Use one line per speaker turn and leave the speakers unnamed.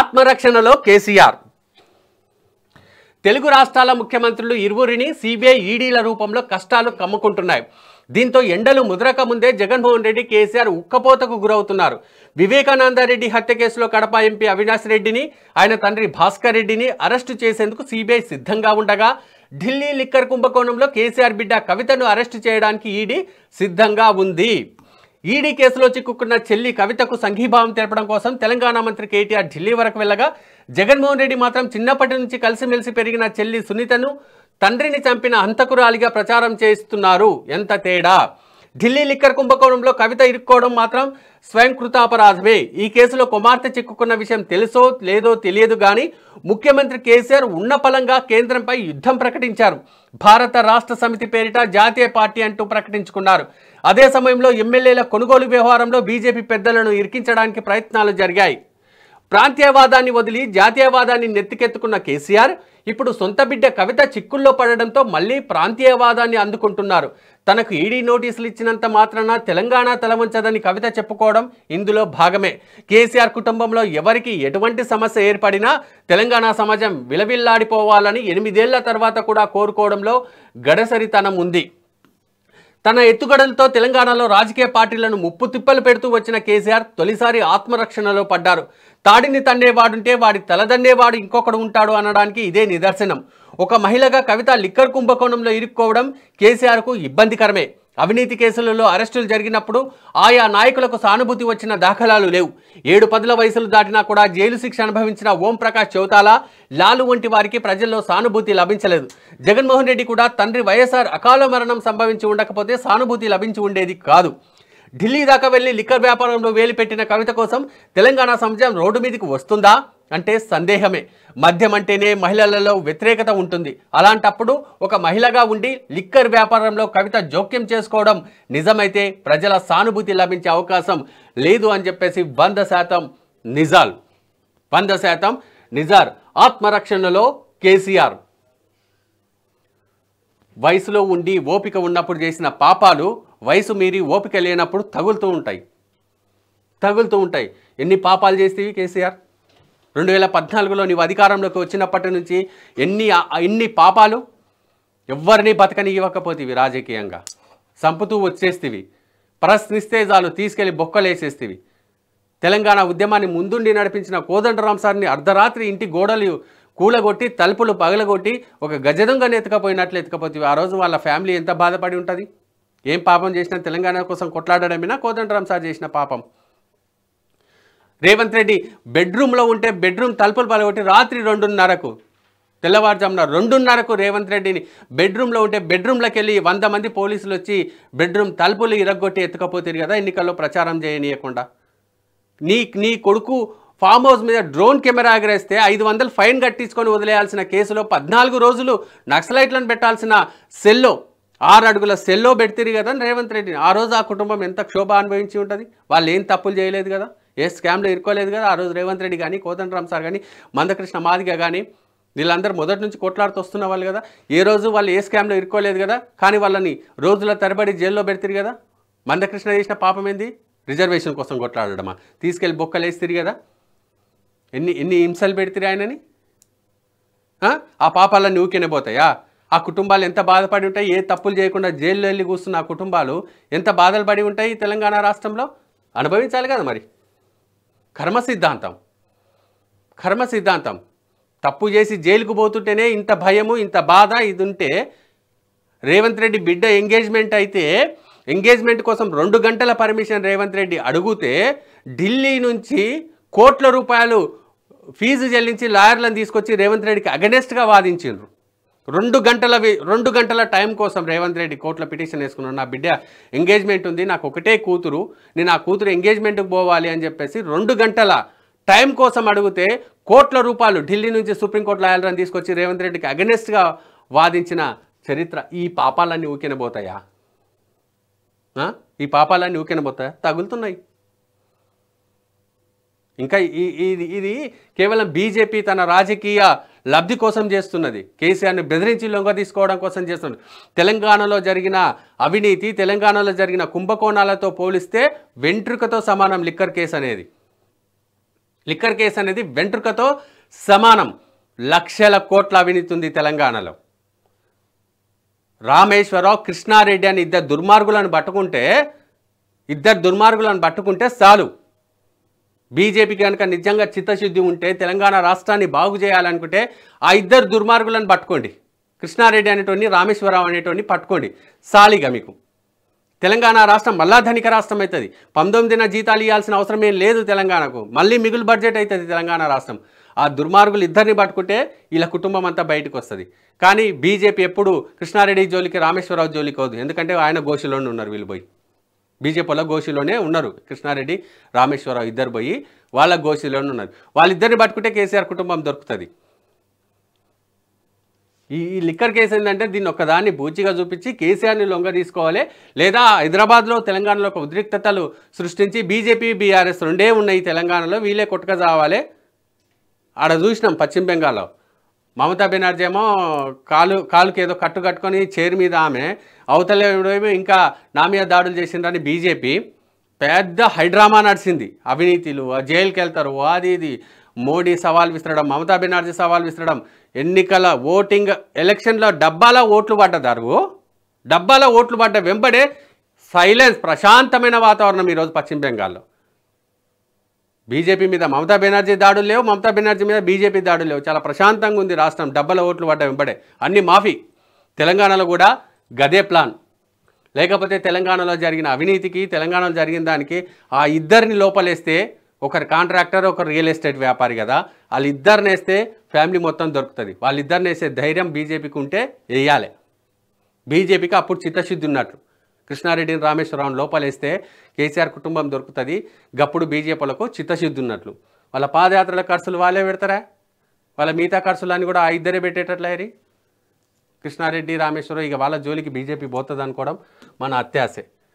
ఆత్మరక్షణలో కేసీఆర్ తెలుగు రాష్ట్రాల ముఖ్యమంత్రులు ఇరువురిని సిబిఐ ఈడీల రూపంలో కష్టాలు కమ్ముకుంటున్నాయి దీంతో ఎండలు ముదరక ముందే జగన్మోహన్ రెడ్డి కేసీఆర్ ఉక్కపోతకు గురవుతున్నారు వివేకానంద రెడ్డి హత్య కేసులో కడప ఎంపీ అవినాష్ రెడ్డిని ఆయన తండ్రి భాస్కర్ రెడ్డిని అరెస్టు చేసేందుకు సిబిఐ సిద్ధంగా ఉండగా ఢిల్లీ లిక్కర్ కుంభకోణంలో కేసీఆర్ బిడ్డ కవితను అరెస్టు చేయడానికి ఈడీ సిద్ధంగా ఉంది ఈడీ కేసులో చిక్కుకున్న చెల్లి కవితకు సంఘీభావం తెలపడం కోసం తెలంగాణ మంత్రి కేటీఆర్ ఢిల్లీ వరకు వెళ్ళగా జగన్మోహన్ రెడ్డి మాత్రం చిన్నప్పటి నుంచి కలిసిమెలిసి పెరిగిన చెల్లి సునీతను తండ్రిని చంపిన హంతకురాలిగా ప్రచారం చేస్తున్నారు ఎంత తేడా ఢిల్లీ లిక్కర్ కుంభకోణంలో కవిత ఇరుక్కోవడం మాత్రం స్వయం కృతాపరాధమే ఈ కేసులో కుమార్తె చిక్కుకున్న విషయం తెలుసో లేదో తెలియదు కానీ ముఖ్యమంత్రి కేసీఆర్ ఉన్న ఫలంగా కేంద్రంపై యుద్ధం ప్రకటించారు భారత రాష్ట్ర సమితి పేరిట జాతీయ పార్టీ అంటూ ప్రకటించుకున్నారు అదే సమయంలో ఎమ్మెల్యేల కొనుగోలు వ్యవహారంలో బీజేపీ పెద్దలను ఇరికించడానికి ప్రయత్నాలు జరిగాయి ప్రాంతీయవాదాన్ని వదిలి జాతీయవాదాన్ని నెత్తికెత్తుకున్న కేసీఆర్ ఇప్పుడు సొంత బిడ్డ కవిత చిక్కుల్లో పడడంతో మళ్లీ ప్రాంతీయవాదాన్ని అందుకుంటున్నారు తనకు ఈడీ నోటీసులు ఇచ్చినంత మాత్రాన తెలంగాణ తలవంచదని కవిత చెప్పుకోవడం ఇందులో భాగమే కేసీఆర్ కుటుంబంలో ఎవరికి ఎటువంటి సమస్య ఏర్పడినా తెలంగాణ సమాజం విలవిల్లాడిపోవాలని ఎనిమిదేళ్ల తర్వాత కూడా కోరుకోవడంలో గడసరితనం ఉంది తన ఎత్తుగడలతో తెలంగాణలో రాజకీయ పార్టీలను ముప్పు తిప్పలు పెడుతూ వచ్చిన కేసీఆర్ తొలిసారి ఆత్మరక్షణలో పడ్డారు తాడిని తండేవాడుంటే వాడి తలదండేవాడు ఇంకొకడు ఉంటాడు అనడానికి ఇదే నిదర్శనం ఒక మహిళగా కవిత లిక్కర్ కుంభకోణంలో ఇరుక్కోవడం కేసీఆర్కు ఇబ్బందికరమే అవినీతి కేసులలో అరెస్టులు జరిగినప్పుడు ఆయా నాయకులకు సానుభూతి వచ్చిన దాఖలాలు లేవు ఏడు పదుల వయసులు దాటినా కూడా జైలు శిక్ష అనుభవించిన ఓంప్రకాష్ చౌతాలా లాలు వంటి వారికి ప్రజల్లో సానుభూతి లభించలేదు జగన్మోహన్ రెడ్డి కూడా తండ్రి వైఎస్ఆర్ అకాల మరణం సంభవించి ఉండకపోతే సానుభూతి లభించి ఉండేది కాదు ఢిల్లీ దాకా వెళ్లి లిక్కర్ వ్యాపారంలో వేలిపెట్టిన కవిత కోసం తెలంగాణ సమాజం రోడ్డు మీదకి వస్తుందా అంటే సందేహమే మద్యం అంటేనే మహిళలలో వ్యతిరేకత ఉంటుంది అలాంటప్పుడు ఒక మహిళగా ఉండి లిక్కర్ వ్యాపారంలో కవిత జోక్యం చేసుకోవడం నిజమైతే ప్రజల సానుభూతి లభించే అవకాశం లేదు అని చెప్పేసి వంద శాతం నిజాల్ వంద శాతం నిజార్ ఆత్మరక్షణలో కేసీఆర్ వయసులో ఉండి ఓపిక ఉన్నప్పుడు చేసిన పాపాలు వయసు మీరి ఓపిక లేనప్పుడు తగులుతూ ఉంటాయి తగులుతూ ఉంటాయి ఎన్ని పాపాలు చేస్తేవి కేసీఆర్ రెండు వేల పద్నాలుగులో నీవు అధికారంలోకి వచ్చినప్పటి నుంచి ఎన్ని ఎన్ని పాపాలు ఎవరిని బతకని ఇవ్వకపోతేవి రాజకీయంగా సంపుతూ వచ్చేస్తేవి ప్రశ్నిస్తే చాలు తీసుకెళ్లి బొక్కలేసేస్తేవి తెలంగాణ ఉద్యమాన్ని ముందుండి నడిపించిన కోదండరాం సార్ని అర్ధరాత్రి ఇంటి గోడలు కూలగొట్టి తలుపులు పగలగొట్టి ఒక గజదొంగని ఎత్తుకపోయినట్లు ఎత్తుకపోతే ఆ రోజు వాళ్ళ ఫ్యామిలీ ఎంత బాధపడి ఉంటుంది ఏం పాపం చేసినా తెలంగాణ కోసం కొట్లాడడమైనా కోదండరాం సార్ చేసిన పాపం రేవంత్ రెడ్డి బెడ్రూమ్లో ఉంటే బెడ్రూమ్ తలుపులు పలగొట్టి రాత్రి రెండున్నరకు తెల్లవారుజామున రెండున్నరకు రేవంత్ రెడ్డిని బెడ్రూమ్లో ఉంటే బెడ్రూమ్లోకి వెళ్ళి వంద మంది పోలీసులు వచ్చి బెడ్రూమ్ తలుపులు ఇరగొట్టి ఎత్తుకపోతారు కదా ఎన్నికల్లో ప్రచారం చేయనీయకుండా నీ నీ కొడుకు ఫామ్ హౌస్ మీద డ్రోన్ కెమెరా ఎగరేస్తే ఐదు వందలు ఫైన్ కట్టించుకొని వదిలేయాల్సిన కేసులో పద్నాలుగు రోజులు నక్సలైట్లను పెట్టాల్సిన సెల్లో ఆరు అడుగుల సెల్లో పెడితే కదా రేవంత్ రెడ్డిని ఆ రోజు ఆ కుటుంబం ఎంత క్షోభ అనుభవించి ఉంటుంది వాళ్ళు ఏం తప్పులు చేయలేదు కదా ఏ స్కామ్లో ఇరుకోలేదు కదా ఆ రోజు రేవంత్ రెడ్డి కానీ కోదండరామ్ సార్ కానీ మందకృష్ణ మాదిగ కానీ వీళ్ళందరూ మొదటి నుంచి కొట్లాడుతూ వస్తున్న వాళ్ళు కదా ఏ రోజు వాళ్ళు ఏ స్కామ్లో ఇరుక్కోలేదు కదా కానీ వాళ్ళని రోజుల తరబడి జైల్లో పెడతారు కదా మందకృష్ణ చేసిన పాపం ఏంది రిజర్వేషన్ కోసం కొట్లాడమా తీసుకెళ్ళి బొక్కలు వేస్తారు కదా ఎన్ని ఎన్ని హింసలు పెడతారు ఆయనని ఆ పాపాలన్నీ ఊకినే పోతాయా ఆ కుటుంబాలు ఎంత బాధపడి ఉంటాయి ఏ తప్పులు చేయకుండా జైల్లో వెళ్ళి కూర్చున్న ఆ కుటుంబాలు ఎంత బాధలు పడి ఉంటాయి తెలంగాణ రాష్ట్రంలో అనుభవించాలి కదా మరి కర్మ సిద్ధాంతం కర్మ సిద్ధాంతం తప్పు చేసి జైలుకు పోతుంటేనే ఇంత భయము ఇంత బాధ ఇది ఉంటే రేవంత్ రెడ్డి బిడ్డ ఎంగేజ్మెంట్ అయితే ఎంగేజ్మెంట్ కోసం రెండు గంటల పర్మిషన్ రేవంత్ రెడ్డి అడిగితే ఢిల్లీ నుంచి కోట్ల రూపాయలు ఫీజు చెల్లించి లాయర్లను తీసుకొచ్చి రేవంత్ రెడ్డికి అగనెస్ట్గా వాదించారు రెండు గంటల రెండు గంటల టైం కోసం రేవంత్ రెడ్డి కోర్టులో పిటిషన్ వేసుకున్నాడు నా బిడ్డ ఎంగేజ్మెంట్ ఉంది నాకు ఒకటే కూతురు నేను ఆ కూతురు ఎంగేజ్మెంట్కి పోవాలి అని చెప్పేసి రెండు గంటల టైం కోసం అడిగితే కోట్ల రూపాయలు ఢిల్లీ నుంచి సుప్రీంకోర్టు లాయర్లను తీసుకొచ్చి రేవంత్ రెడ్డికి అగనెస్ట్గా వాదించిన చరిత్ర ఈ పాపాలన్నీ పోతాయా ఈ పాపాలన్నీ పోతాయా తగులుతున్నాయి ఇంకా ఇది ఇది కేవలం బీజేపీ తన రాజకీయ లబ్ధి కోసం చేస్తున్నది కేసీఆర్ని బెదిరించి లొంగ తీసుకోవడం కోసం చేస్తున్నది తెలంగాణలో జరిగిన అవినీతి తెలంగాణలో జరిగిన కుంభకోణాలతో పోలిస్తే వెంట్రుకతో సమానం లిక్కర్ కేసు అనేది లిక్కర్ కేసు అనేది వెంట్రుకతో సమానం లక్షల కోట్ల అవినీతి ఉంది తెలంగాణలో రామేశ్వరరావు కృష్ణారెడ్డి అని ఇద్దరు దుర్మార్గులను పట్టుకుంటే ఇద్దరు దుర్మార్గులను పట్టుకుంటే చాలు బీజేపీ కనుక నిజంగా చిత్తశుద్ధి ఉంటే తెలంగాణ రాష్ట్రాన్ని బాగు చేయాలనుకుంటే ఆ ఇద్దరు దుర్మార్గులను పట్టుకోండి కృష్ణారెడ్డి అనేటోని రామేశ్వరరావు అనేటువంటి పట్టుకోండి సాలిగా మీకు తెలంగాణ రాష్ట్రం మళ్ళా ధనిక రాష్ట్రం అవుతుంది పంతొమ్మిదిన జీతాలు ఇవ్వాల్సిన అవసరం ఏం లేదు తెలంగాణకు మళ్ళీ మిగులు బడ్జెట్ అవుతుంది తెలంగాణ రాష్ట్రం ఆ దుర్మార్గులు ఇద్దరిని పట్టుకుంటే ఇలా కుటుంబం అంతా బయటకు వస్తుంది కానీ బీజేపీ ఎప్పుడు కృష్ణారెడ్డి జోలికి రామేశ్వరరావు జోలికి కాదు ఎందుకంటే ఆయన గోషిలోనే ఉన్నారు వీళ్ళు పోయి బీజేపీలో గోషిలోనే ఉన్నారు కృష్ణారెడ్డి రామేశ్వరరావు ఇద్దరు పోయి వాళ్ళ గోషిలోనే ఉన్నారు వాళ్ళిద్దరిని పట్టుకుంటే కేసీఆర్ కుటుంబం దొరుకుతుంది ఈ లిక్కర్ కేసు ఏంటంటే దీన్ని ఒక్కదాన్ని బూచిగా చూపించి కేసీఆర్ని లొంగ తీసుకోవాలి లేదా హైదరాబాద్లో తెలంగాణలో ఒక ఉద్రిక్తతలు సృష్టించి బీజేపీ బీఆర్ఎస్ రెండే ఉన్నాయి తెలంగాణలో వీళ్ళే కొట్టుక చావాలి ఆడ చూసినాం పశ్చిమ బెంగాల్లో మమతా బెనర్జీ ఏమో కాలు కాలుకి ఏదో కట్టు కట్టుకొని చైర్ మీద ఆమె అవతలేమో ఇంకా నా మీద దాడులు చేసిండ్రని బీజేపీ పెద్ద హైడ్రామా నడిచింది అవినీతిలు జైలుకి వెళ్తారు అది ఇది మోడీ సవాల్ విసరడం మమతా బెనర్జీ సవాల్ విసరడం ఎన్నికల ఓటింగ్ ఎలక్షన్లో డబ్బాల ఓట్లు పడ్డదారు డబ్బాల ఓట్లు పడ్డ వెంబడే సైలెన్స్ ప్రశాంతమైన వాతావరణం ఈరోజు పశ్చిమ బెంగాల్లో బీజేపీ మీద మమతా బెనర్జీ దాడులు లేవు మమతా బెనర్జీ మీద బీజేపీ దాడులు లేవు చాలా ప్రశాంతంగా ఉంది రాష్ట్రం డబ్బల ఓట్లు పడ్డ వెంబడే అన్ని మాఫీ తెలంగాణలో కూడా గదే ప్లాన్ లేకపోతే తెలంగాణలో జరిగిన అవినీతికి తెలంగాణలో జరిగిన దానికి ఆ ఇద్దరిని లోపలేస్తే ఒకరు కాంట్రాక్టర్ ఒకరు రియల్ ఎస్టేట్ వ్యాపారి కదా వాళ్ళిద్దరిని వేస్తే ఫ్యామిలీ మొత్తం దొరుకుతుంది వాళ్ళిద్దరిని వేసే ధైర్యం బీజేపీకి ఉంటే వేయాలి బీజేపీకి అప్పుడు చిత్తశుద్ధి ఉన్నట్లు కృష్ణారెడ్డిని రామేశ్వరరావును లోపలేస్తే కేసీఆర్ కుటుంబం దొరుకుతుంది గప్పుడు బీజేపీలకు చిత్తశుద్ధి ఉన్నట్లు వాళ్ళ పాదయాత్రల ఖర్చులు వాళ్ళే పెడతారా వాళ్ళ మిగతా ఖర్చులన్నీ కూడా ఆ ఇద్దరే పెట్టేటట్లేరి కృష్ణారెడ్డి రామేశ్వరం ఇక వాళ్ళ జోలికి బీజేపీ పోతుంది అనుకోవడం మన అత్యాశే